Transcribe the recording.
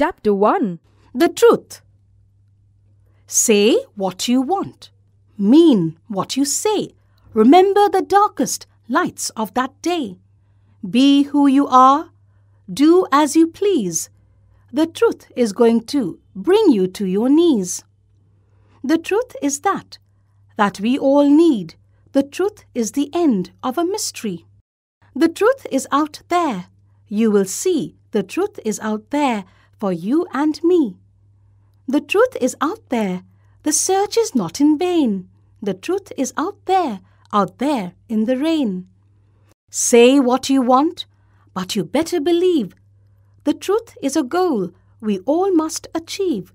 Chapter 1 The Truth Say what you want. Mean what you say. Remember the darkest lights of that day. Be who you are. Do as you please. The truth is going to bring you to your knees. The truth is that, that we all need. The truth is the end of a mystery. The truth is out there. You will see the truth is out there for you and me. The truth is out there. The search is not in vain. The truth is out there, out there in the rain. Say what you want, but you better believe. The truth is a goal we all must achieve.